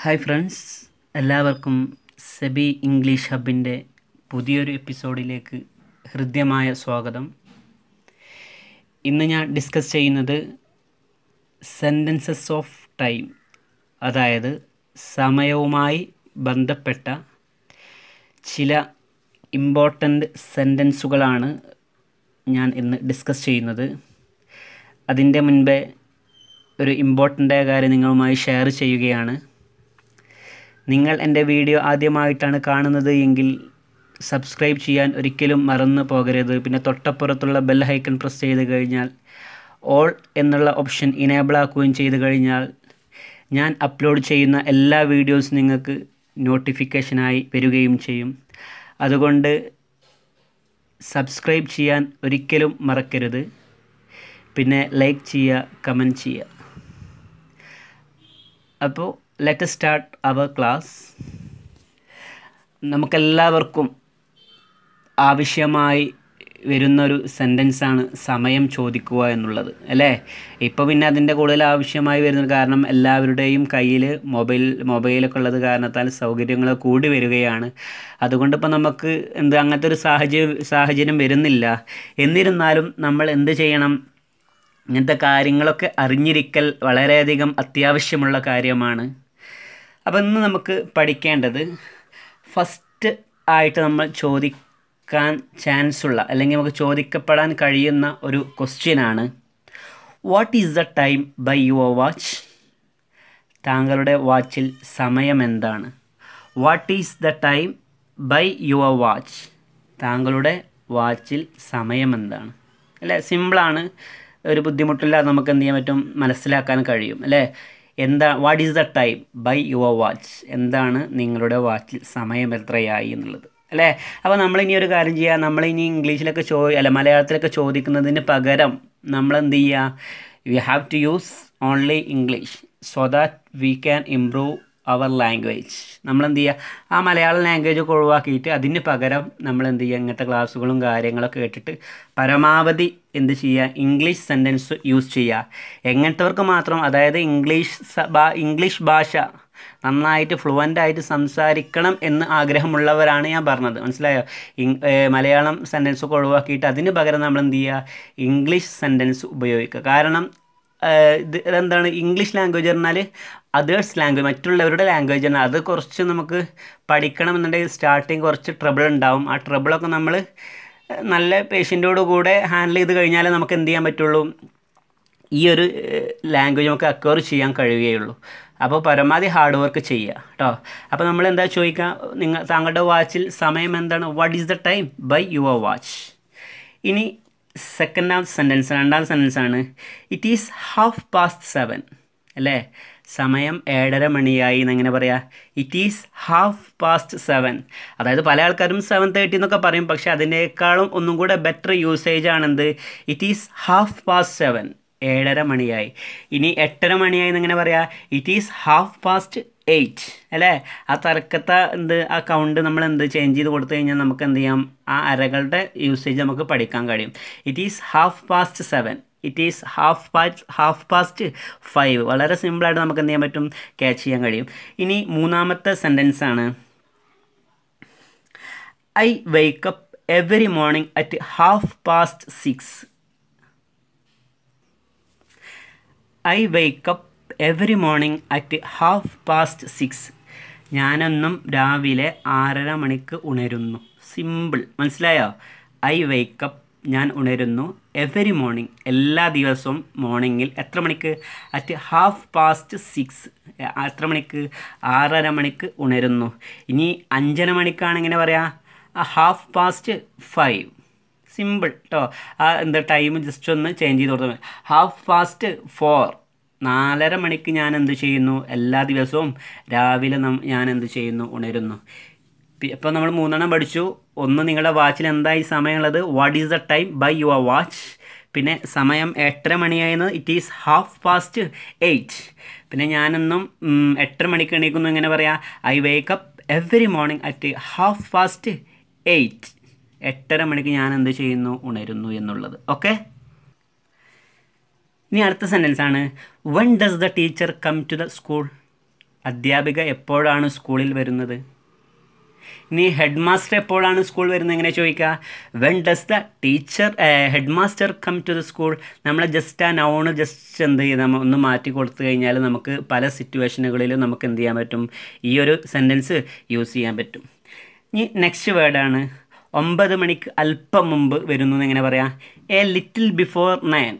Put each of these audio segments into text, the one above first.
hi friends എല്ലാവർക്കും SEBI English ഹബിൻ്റെ പുതിയൊരു എപ്പിസോഡിലേക്ക് ഹൃദ്യമായ സ്വാഗതം ഇന്ന് ഞാൻ ഡിസ്കസ് ചെയ്യുന്നത് സെൻറ്റൻസസ് ഓഫ് ടൈം അതായത് സമയവുമായി ബന്ധപ്പെട്ട ചില ഇമ്പോർട്ടൻ്റ് സെൻറ്റൻസുകളാണ് ഞാൻ ഇന്ന് ഡിസ്കസ് ചെയ്യുന്നത് അതിൻ്റെ മുൻപേ ഒരു ഇമ്പോർട്ടൻ്റായ കാര്യം നിങ്ങളുമായി ഷെയർ ചെയ്യുകയാണ് നിങ്ങൾ എൻ്റെ വീഡിയോ ആദ്യമായിട്ടാണ് കാണുന്നത് എങ്കിൽ സബ്സ്ക്രൈബ് ചെയ്യാൻ ഒരിക്കലും മറന്നു പോകരുത് പിന്നെ തൊട്ടപ്പുറത്തുള്ള ബെൽ ഹൈക്കൺ പ്രസ് ചെയ്ത് കഴിഞ്ഞാൽ ഓൾ എന്നുള്ള ഓപ്ഷൻ ഇനേബിൾ ആക്കുകയും ചെയ്ത് കഴിഞ്ഞാൽ ഞാൻ അപ്ലോഡ് ചെയ്യുന്ന എല്ലാ വീഡിയോസും നിങ്ങൾക്ക് നോട്ടിഫിക്കേഷനായി വരികയും ചെയ്യും അതുകൊണ്ട് സബ്സ്ക്രൈബ് ചെയ്യാൻ ഒരിക്കലും മറക്കരുത് പിന്നെ ലൈക്ക് ചെയ്യുക കമൻറ്റ് ചെയ്യുക അപ്പോൾ ലെറ്റ് സ്റ്റാർട്ട് അവർ ക്ലാസ് നമുക്കെല്ലാവർക്കും ആവശ്യമായി വരുന്നൊരു സെൻറ്റൻസാണ് സമയം ചോദിക്കുക എന്നുള്ളത് അല്ലേ ഇപ്പോൾ പിന്നെ അതിൻ്റെ കൂടുതൽ ആവശ്യമായി വരുന്നത് കാരണം എല്ലാവരുടെയും കയ്യിൽ മൊബൈൽ മൊബൈലൊക്കെ ഉള്ളത് കാരണത്താൽ സൗകര്യങ്ങൾ കൂടി വരികയാണ് അതുകൊണ്ടിപ്പോൾ നമുക്ക് എന്ത് അങ്ങനത്തെ ഒരു സാഹചര്യ സാഹചര്യം വരുന്നില്ല എന്നിരുന്നാലും നമ്മൾ എന്ത് ചെയ്യണം ഇങ്ങനത്തെ കാര്യങ്ങളൊക്കെ അറിഞ്ഞിരിക്കൽ വളരെയധികം അത്യാവശ്യമുള്ള കാര്യമാണ് അപ്പോൾ ഇന്ന് നമുക്ക് പഠിക്കേണ്ടത് ഫസ്റ്റ് ആയിട്ട് നമ്മൾ ചോദിക്കാൻ ചാൻസ് ഉള്ള അല്ലെങ്കിൽ നമുക്ക് ചോദിക്കപ്പെടാൻ കഴിയുന്ന ഒരു ക്വസ്റ്റ്യനാണ് what is the time by your watch താങ്കളുടെ വാച്ചിൽ സമയം എന്താണ് what is the time by your watch താങ്കളുടെ വാച്ചിൽ സമയം എന്താണ് അല്ലേ സിമ്പിളാണ് ഒരു ബുദ്ധിമുട്ടില്ലാതെ നമുക്ക് എന്ത് ചെയ്യാൻ പറ്റും മനസ്സിലാക്കാൻ കഴിയും അല്ലേ എന്താ what is the time by your watch എന്താണ് നിങ്ങളുടെ വാച്ചിൽ സമയം എത്രയായി എന്നുള്ളത് അല്ലേ അപ്പോൾ നമ്മളിനി ഒരു കാര്യം ചെയ്യുക നമ്മളിനി ഇംഗ്ലീഷിലൊക്കെ ചോ അല്ല മലയാളത്തിലൊക്കെ ചോദിക്കുന്നതിന് പകരം നമ്മൾ എന്ത് ചെയ്യുക we have to use only English so that we can improve our language നമ്മളെന്ത് ചെയ്യുക ആ മലയാളം ലാംഗ്വേജ് ഒക്കെ ഒഴിവാക്കിയിട്ട് അതിന് പകരം നമ്മൾ എന്ത് ചെയ്യുക ഇങ്ങനത്തെ ക്ലാസ്സുകളും കാര്യങ്ങളൊക്കെ കേട്ടിട്ട് പരമാവധി എന്ത് ചെയ്യുക ഇംഗ്ലീഷ് സെൻറ്റൻസ് യൂസ് ചെയ്യുക എങ്ങനത്തെവർക്ക് മാത്രം അതായത് ഇംഗ്ലീഷ് ഇംഗ്ലീഷ് ഭാഷ നന്നായിട്ട് ഫ്ലുവൻ്റ് ആയിട്ട് സംസാരിക്കണം എന്ന് ആഗ്രഹമുള്ളവരാണ് ഞാൻ പറഞ്ഞത് മനസ്സിലായോ മലയാളം സെൻറ്റൻസ് ഒക്കെ ഒഴിവാക്കിയിട്ട് അതിന് പകരം നമ്മൾ എന്ത് ചെയ്യുക ഇംഗ്ലീഷ് സെൻറ്റൻസ് ഉപയോഗിക്കുക കാരണം ഇത് എന്താണ് ഇംഗ്ലീഷ് ലാംഗ്വേജ് പറഞ്ഞാൽ അതേഴ്സ് ലാംഗ്വേജ് മറ്റുള്ളവരുടെ ലാംഗ്വേജ് ആണ് അത് കുറച്ച് നമുക്ക് പഠിക്കണമെന്നുണ്ടെങ്കിൽ സ്റ്റാർട്ടിങ് കുറച്ച് ട്രബിൾ ഉണ്ടാവും ആ ട്രബിളൊക്കെ നമ്മൾ നല്ല പേഷ്യൻറ്റോട് കൂടെ ഹാൻഡിൽ ചെയ്ത് കഴിഞ്ഞാലേ നമുക്ക് എന്ത് ചെയ്യാൻ പറ്റുള്ളൂ ഈ ഒരു ലാംഗ്വേജ് നമുക്ക് അക്വയർ ചെയ്യാൻ കഴിയുകയുള്ളൂ അപ്പോൾ പരമാവധി ഹാർഡ് വർക്ക് ചെയ്യുക കേട്ടോ അപ്പോൾ നമ്മൾ എന്താ ചോദിക്കുക നിങ്ങൾ താങ്കളുടെ വാച്ചിൽ സമയം എന്താണ് what is the time by your watch ഇനി സെക്കൻഡ് ഹാഫ് സെൻറ്റൻസ് രണ്ടാം സെൻറ്റൻസാണ് it is half past seven അല്ലേ സമയം ഏഴര മണിയായി എന്നെങ്ങനെ പറയാം it is half past seven അതായത് പല ആൾക്കാരും സെവൻ തേർട്ടി എന്നൊക്കെ പറയും പക്ഷേ അതിനേക്കാളും ഒന്നും കൂടെ ബെറ്റർ യൂസേജ് ആണെന്ത് it is half past seven ഏഴര മണിയായി ഇനി എട്ടര മണിയായി എന്നെങ്ങനെ പറയാം it is half past eight അല്ലേ ആ തർക്കത്ത എന്ത് ആ കൗണ്ട് നമ്മൾ എന്ത് ചേഞ്ച് ചെയ്ത് കൊടുത്തു കഴിഞ്ഞാൽ നമുക്ക് എന്ത് ചെയ്യാം ആ അരകളുടെ യൂസേജ് നമുക്ക് പഠിക്കാൻ കഴിയും it is half past seven it is half past half past five വളരെ സിമ്പിളായിട്ട് നമുക്ക് എന്ത് ചെയ്യാൻ പറ്റും ക്യാച്ച് ചെയ്യാൻ കഴിയും ഇനി മൂന്നാമത്തെ സെൻറ്റൻസ് ആണ് I wake up every morning at half past six I wake up every morning at half past six ഞാനെന്നും രാവിലെ ആറര മണിക്ക് ഉണരുന്നു സിമ്പിൾ മനസ്സിലായോ ഐ വെയ്ക്കപ്പ് ഞാൻ ഉണരുന്നു എവറി മോർണിംഗ് എല്ലാ ദിവസവും മോർണിംഗിൽ എത്ര മണിക്ക് അറ്റ് ഹാഫ് പാസ്റ്റ് സിക്സ് എത്ര മണിക്ക് ആറര മണിക്ക് ഉണരുന്നു ഇനി അഞ്ചര മണിക്കാണ് ഇങ്ങനെ പറയാം ഹാഫ് പാസ്റ്റ് ഫൈവ് സിമ്പിൾ കേട്ടോ ആ എന്താ ടൈം ജസ്റ്റ് ഒന്ന് ചേഞ്ച് ചെയ്ത് കൊടുത്താൽ ഹാഫ് പാസ്റ്റ് ഫോർ നാലര മണിക്ക് ഞാൻ എന്ത് ചെയ്യുന്നു എല്ലാ ദിവസവും രാവിലെ ഞാൻ എന്ത് ചെയ്യുന്നു ഉണരുന്നു ഇപ്പോൾ നമ്മൾ മൂന്നെണ്ണം പഠിച്ചു ഒന്ന് നിങ്ങളുടെ വാച്ചിൽ എന്തായി സമയമുള്ളത് what is the time by your watch പിന്നെ സമയം എട്ടര മണിയായെന്ന് it is half past eight പിന്നെ ഞാനെന്നും എട്ടര മണിക്ക് എണീക്കുന്നു എങ്ങനെ പറയാം I wake up every morning at half past eight എട്ടര മണിക്ക് ഞാൻ എന്ത് ചെയ്യുന്നു ഉണരുന്നു എന്നുള്ളത് ഓക്കെ ഇനി അടുത്ത സെൻറ്റൻസ് ആണ് when does the teacher come to the school അധ്യാപിക എപ്പോഴാണ് സ്കൂളിൽ വരുന്നത് ഇനി ഹെഡ് മാസ്റ്റർ എപ്പോഴാണ് സ്കൂൾ വരുന്നത് എങ്ങനെ ചോദിക്കുക when does the teacher head master come to the school നമ്മൾ ജസ്റ്റ് ആ നൗണ് ജസ്റ്റ് എന്ത് നമ്മൾ ഒന്ന് മാറ്റി കൊടുത്തു കഴിഞ്ഞാൽ നമുക്ക് പല സിറ്റുവേഷനുകളിലും നമുക്ക് എന്ത് ചെയ്യാൻ പറ്റും ഈ ഒരു സെൻറ്റൻസ് യൂസ് ചെയ്യാൻ പറ്റും ഇനി നെക്സ്റ്റ് വേർഡാണ് ഒമ്പത് മണിക്ക് അല്പം മുമ്പ് വരുന്നു എന്ന് എങ്ങനെ പറയാം എ ലിറ്റിൽ ബിഫോർ നയൻ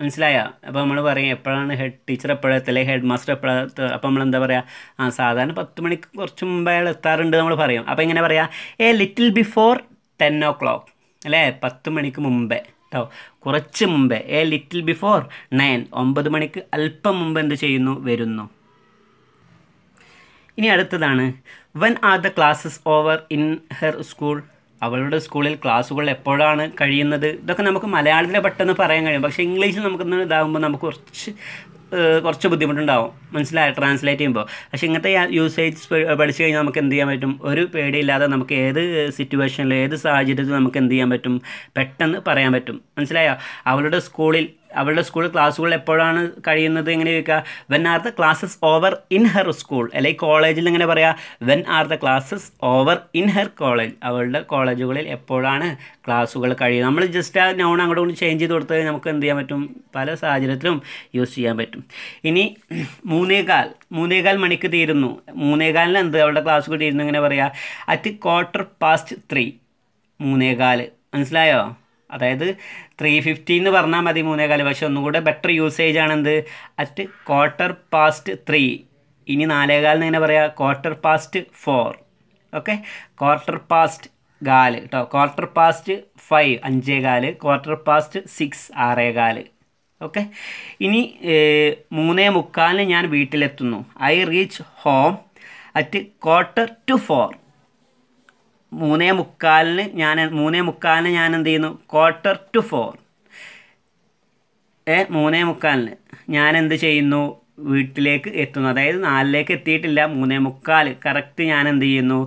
മനസ്സിലായ അപ്പോൾ നമ്മൾ പറയും എപ്പോഴാണ് ഹെഡ് ടീച്ചർ എപ്പോഴാണ് അല്ലെങ്കിൽ ഹെഡ് മാസ്റ്റർ എപ്പോഴാണ് അപ്പോൾ നമ്മൾ എന്താ പറയുക ആ സാധാരണ പത്ത് മണിക്ക് കുറച്ച് മുമ്പ് അയാൾ എത്താറുണ്ട് നമ്മൾ പറയും അപ്പോൾ ഇങ്ങനെ പറയാം a little before ten o'clock അല്ലേ പത്ത് മണിക്ക് മുമ്പേ കേട്ടോ കുറച്ച് മുമ്പേ എ ലിറ്റിൽ ബിഫോർ നയൻ ഒമ്പത് മണിക്ക് അല്പം മുമ്പ് എന്ത് ചെയ്യുന്നു വരുന്നു ഇനി അടുത്തതാണ് when are the classes over in her school അവളുടെ സ്കൂളിൽ ക്ലാസ്സുകൾ എപ്പോഴാണ് കഴിയുന്നത് ഇതൊക്കെ നമുക്ക് മലയാളത്തിൽ പെട്ടെന്ന് പറയാൻ കഴിയും പക്ഷേ ഇംഗ്ലീഷിൽ നമുക്കൊന്ന് ഇതാകുമ്പോൾ നമുക്ക് കുറച്ച് കുറച്ച് ബുദ്ധിമുട്ടുണ്ടാവും മനസ്സിലായി ട്രാൻസ്ലേറ്റ് ചെയ്യുമ്പോൾ പക്ഷേ ഇങ്ങനത്തെ യൂസേജ് പഠിച്ചു കഴിഞ്ഞാൽ നമുക്ക് എന്ത് ചെയ്യാൻ പറ്റും ഒരു പേടിയില്ലാതെ നമുക്ക് ഏത് സിറ്റുവേഷനിലും ഏത് സാഹചര്യത്തിൽ നമുക്ക് എന്ത് ചെയ്യാൻ പറ്റും പെട്ടെന്ന് പറയാൻ പറ്റും മനസ്സിലായോ അവളുടെ സ്കൂളിൽ അവളുടെ സ്കൂൾ ക്ലാസ്സുകൾ എപ്പോഴാണ് കഴിയുന്നത് എങ്ങനെ ചോദിക്കുക when are the classes over in her school അല്ലെങ്കിൽ കോളേജിൽ എങ്ങനെ പറയുക when are the classes over in her college അവളുടെ കോളേജുകളിൽ എപ്പോഴാണ് ക്ലാസ്സുകൾ കഴിയുന്നത് നമ്മൾ ജസ്റ്റ് ആ നൗൺ അങ്ങോട്ട് കൊണ്ട് ചേഞ്ച് ചെയ്ത് കൊടുത്താൽ നമുക്ക് എന്ത് ചെയ്യാൻ പറ്റും പല സാഹചര്യത്തിലും യൂസ് ചെയ്യാൻ പറ്റും ഇനി മൂന്നേകാൽ മൂന്നേകാൽ മണിക്ക് തീരുന്നു മൂന്നേകാലിന് എന്ത് അവളുടെ ക്ലാസ്സുകൾ തീരുന്നു എങ്ങനെ പറയുക അറ്റ് ക്വാർട്ടർ പാസ്റ്റ് ത്രീ മൂന്നേകാൽ മനസ്സിലായോ അതായത് ത്രീ ഫിഫ്റ്റി എന്ന് പറഞ്ഞാൽ മതി മൂന്നേകാൽ പക്ഷേ ഒന്നുകൂടെ ബെറ്റർ യൂസേജ് ആണെന്ത് അറ്റ് ക്വാർട്ടർ പാസ്റ്റ് ത്രീ ഇനി നാലേകാൽ എന്ന് തന്നെ പറയാം quarter past four okay quarter past കാല് കേട്ടോ ക്വാർട്ടർ പാസ്റ്റ് ഫൈവ് അഞ്ചേകാല് ക്വാർട്ടർ പാസ്റ്റ് സിക്സ് ആറേകാല് ഓക്കെ ഇനി മൂന്നേ മുക്കാലിന് ഞാൻ വീട്ടിലെത്തുന്നു I reach home at quarter to four മൂന്നേ മുക്കാലിന് ഞാൻ മൂന്നേ മുക്കാലിന് ഞാൻ എന്ത് ചെയ്യുന്നു ക്വാർട്ടർ ടു ഫോർ ഏ മൂന്നേ മുക്കാലിന് ഞാൻ എന്ത് ചെയ്യുന്നു വീട്ടിലേക്ക് എത്തുന്നു അതായത് നാലിലേക്ക് എത്തിയിട്ടില്ല മൂന്നേ മുക്കാൽ കറക്റ്റ് ഞാൻ എന്ത് ചെയ്യുന്നു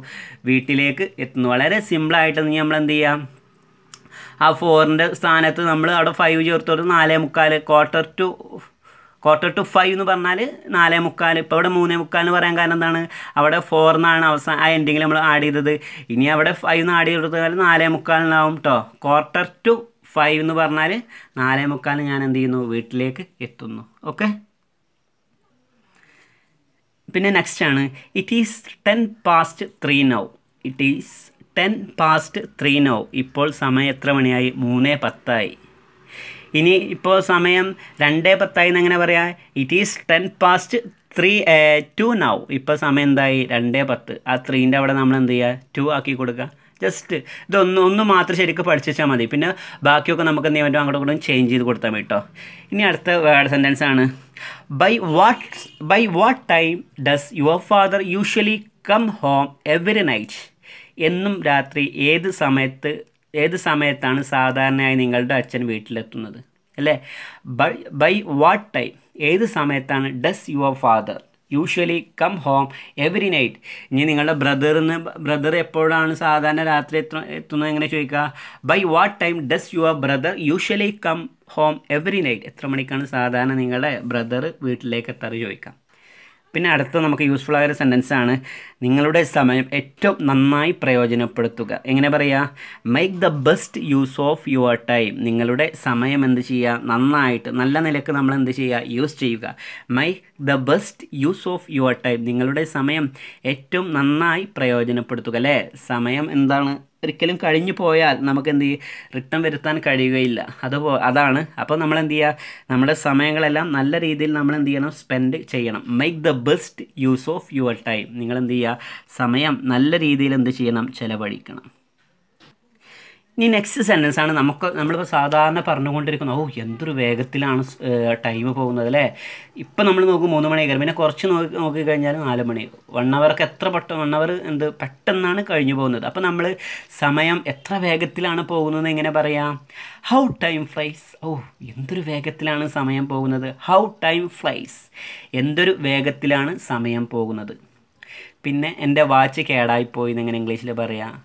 വീട്ടിലേക്ക് എത്തുന്നു വളരെ സിമ്പിളായിട്ട് നീ നമ്മൾ എന്ത് ചെയ്യാം ആ ഫോറിൻ്റെ സ്ഥാനത്ത് നമ്മൾ അവിടെ ഫൈവ് ചേർത്തോട്ട് നാലേ മുക്കാൽ quarter to quarter to five എന്ന് പറഞ്ഞാൽ നാലേ മുക്കാൽ ഇപ്പോൾ അവിടെ മൂന്നേ മുക്കാൽ എന്ന് പറയാൻ കാരണം എന്താണ് അവിടെ ഫോർ എന്നാണ് അവസാനം ആ എൻഡിങ്ങിൽ നമ്മൾ ആഡ് ചെയ്തത് ഇനി അവിടെ ഫൈവ് എന്ന് ആഡ് ചെയ്തെടുത്താൽ നാലേ മുക്കാലിനാവും കേട്ടോ ക്വാർട്ടർ ടു ഫൈവ് എന്ന് പറഞ്ഞാൽ നാലേ മുക്കാൽ ഞാൻ എന്ത് ചെയ്യുന്നു വീട്ടിലേക്ക് എത്തുന്നു ഓക്കെ പിന്നെ നെക്സ്റ്റ് ആണ് it is ten past three now it is ten past three now ഇപ്പോൾ സമയം എത്ര മണിയായി മൂന്നേ പത്തായി ഇനി ഇപ്പോൾ സമയം രണ്ട് പത്തായി എന്നങ്ങനെ എങ്ങനെ പറയാം it is ten past three to now ഇപ്പോൾ സമയം എന്തായി രണ്ട് പത്ത് ആ ത്രീൻ്റെ അവിടെ നമ്മൾ എന്ത് ചെയ്യുക ടു ആക്കി കൊടുക്കുക ജസ്റ്റ് ഇതൊന്ന് ഒന്ന് മാത്രം ശരിക്കും പഠിച്ചാൽ മതി പിന്നെ ബാക്കിയൊക്കെ നമുക്ക് പറ്റും അങ്ങോട്ടും ഇങ്ങോട്ടും ചേഞ്ച് ചെയ്ത് കൊടുത്താൽ കേട്ടോ ഇനി അടുത്ത വേർഡ് സെൻറ്റൻസ് ആണ് by what by what time does your father usually come home every night എന്നും രാത്രി ഏത് സമയത്ത് ഏത് സമയത്താണ് സാധാരണയായി നിങ്ങളുടെ അച്ഛൻ വീട്ടിലെത്തുന്നത് അല്ലേ ബൈ ബൈ വാട്ട് ടൈം ഏത് സമയത്താണ് does your father usually come home every night ഇനി നിങ്ങളുടെ ബ്രദറിന് ബ്രദർ എപ്പോഴാണ് സാധാരണ രാത്രി എത്ര എത്തുന്നത് എങ്ങനെ ചോദിക്കുക by what time does your brother usually come home every night എത്ര മണിക്കാണ് സാധാരണ നിങ്ങളുടെ ബ്രദർ വീട്ടിലേക്ക് എത്താറ് ചോദിക്കാം പിന്നെ അടുത്ത നമുക്ക് യൂസ്ഫുൾ ആയ സെൻറ്റൻസ് ആണ് നിങ്ങളുടെ സമയം ഏറ്റവും നന്നായി പ്രയോജനപ്പെടുത്തുക എങ്ങനെ പറയുക make the best use of your time നിങ്ങളുടെ സമയം എന്ത് ചെയ്യുക നന്നായിട്ട് നല്ല നിലക്ക് നമ്മൾ എന്ത് ചെയ്യുക യൂസ് ചെയ്യുക make the best use of your time നിങ്ങളുടെ സമയം ഏറ്റവും നന്നായി പ്രയോജനപ്പെടുത്തുക അല്ലേ സമയം എന്താണ് ഒരിക്കലും കഴിഞ്ഞു പോയാൽ നമുക്ക് എന്ത് ചെയ്യും റിട്ടേൺ വരുത്താൻ കഴിയുകയില്ല അതുപോ അതാണ് അപ്പോൾ നമ്മൾ എന്ത് ചെയ്യുക നമ്മുടെ സമയങ്ങളെല്ലാം നല്ല രീതിയിൽ നമ്മൾ എന്ത് ചെയ്യണം സ്പെൻഡ് ചെയ്യണം make the best use of your time നിങ്ങൾ എന്ത് ചെയ്യുക സമയം നല്ല രീതിയിൽ എന്ത് ചെയ്യണം ചിലവഴിക്കണം ഇനി നെക്സ്റ്റ് സെൻറ്റൻസ് ആണ് നമുക്ക് നമ്മളിപ്പോൾ സാധാരണ പറഞ്ഞുകൊണ്ടിരിക്കുന്നത് ഓ എന്തൊരു വേഗത്തിലാണ് ടൈം പോകുന്നത് അല്ലേ ഇപ്പം നമ്മൾ നോക്കും മൂന്ന് മണിയായി പിന്നെ കുറച്ച് നോക്കി നോക്കിക്കഴിഞ്ഞാൽ നാല് മണി വൺ അവർക്ക് എത്ര പെട്ടെന്ന് വൺ അവർ എന്ത് പെട്ടെന്നാണ് കഴിഞ്ഞു പോകുന്നത് അപ്പോൾ നമ്മൾ സമയം എത്ര വേഗത്തിലാണ് പോകുന്നത് എങ്ങനെ പറയാം ഹൗ ടൈം ഫ്ലൈസ് ഓ എന്തൊരു വേഗത്തിലാണ് സമയം പോകുന്നത് ഹൗ ടൈം ഫ്ലൈസ് എന്തൊരു വേഗത്തിലാണ് സമയം പോകുന്നത് പിന്നെ എൻ്റെ വാച്ച് കേടായിപ്പോയി എങ്ങനെ ഇംഗ്ലീഷിൽ പറയാം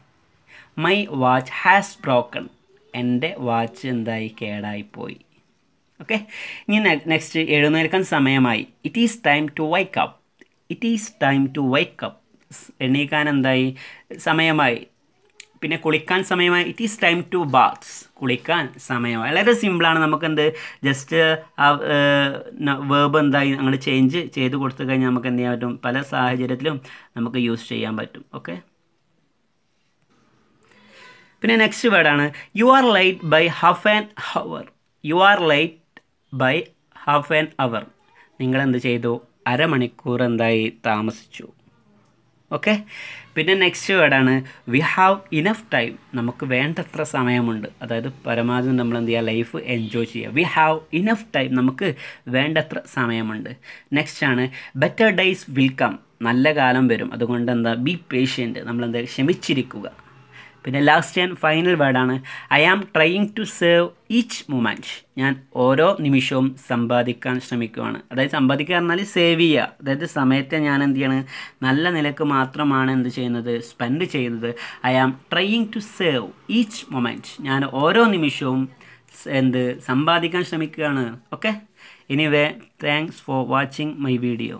മൈ വാച്ച് ഹാസ് ബ്രോക്കൺ എൻ്റെ വാച്ച് എന്തായി കേടായിപ്പോയി ഓക്കെ ഇനി നെക്സ്റ്റ് എഴുന്നേൽക്കാൻ സമയമായി it is time to wake up it is time to wake up എണീക്കാൻ എന്തായി സമയമായി പിന്നെ കുളിക്കാൻ സമയമായി it is time to baths കുളിക്കാൻ സമയമായി വളരെ സിമ്പിളാണ് നമുക്കെന്ത് ജസ്റ്റ് ആ വേബ് എന്തായി അങ്ങനെ ചേഞ്ച് ചെയ്ത് കൊടുത്തു കഴിഞ്ഞാൽ നമുക്ക് എന്ത് ചെയ്യാൻ പറ്റും പല സാഹചര്യത്തിലും നമുക്ക് യൂസ് ചെയ്യാൻ പറ്റും ഓക്കെ പിന്നെ നെക്സ്റ്റ് വേർഡാണ് you are late by half an hour you are late by half an hour എന്ത് ചെയ്തു അരമണിക്കൂർ എന്തായി താമസിച്ചു ഓക്കെ പിന്നെ നെക്സ്റ്റ് വേർഡാണ് വി ഹാവ് ഇനഫ് ടൈം നമുക്ക് വേണ്ടത്ര സമയമുണ്ട് അതായത് പരമാവധി നമ്മൾ എന്ത് ചെയ്യുക ലൈഫ് എൻജോയ് ചെയ്യുക വി ഹാവ് ഇനഫ് ടൈം നമുക്ക് വേണ്ടത്ര സമയമുണ്ട് നെക്സ്റ്റ് ആണ് ബെറ്റർ ഡേയ്സ് വിൽ കം നല്ല കാലം വരും അതുകൊണ്ട് എന്താ ബി പേഷ്യൻറ്റ് നമ്മളെന്താ ക്ഷമിച്ചിരിക്കുക പിന്നെ ലാസ്റ്റ് ആൻഡ് ഫൈനൽ വേർഡാണ് I am trying to save each moment ഞാൻ ഓരോ നിമിഷവും സമ്പാദിക്കാൻ ശ്രമിക്കുകയാണ് അതായത് സമ്പാദിക്കുക പറഞ്ഞാൽ സേവ് ചെയ്യുക അതായത് സമയത്തെ ഞാൻ എന്ത് ചെയ്യണം നല്ല നിലക്ക് മാത്രമാണ് എന്ത് ചെയ്യുന്നത് സ്പെൻഡ് ചെയ്യുന്നത് I am trying to save each moment ഞാൻ ഓരോ നിമിഷവും എന്ത് സമ്പാദിക്കാൻ ശ്രമിക്കുകയാണ് okay anyway thanks for watching my video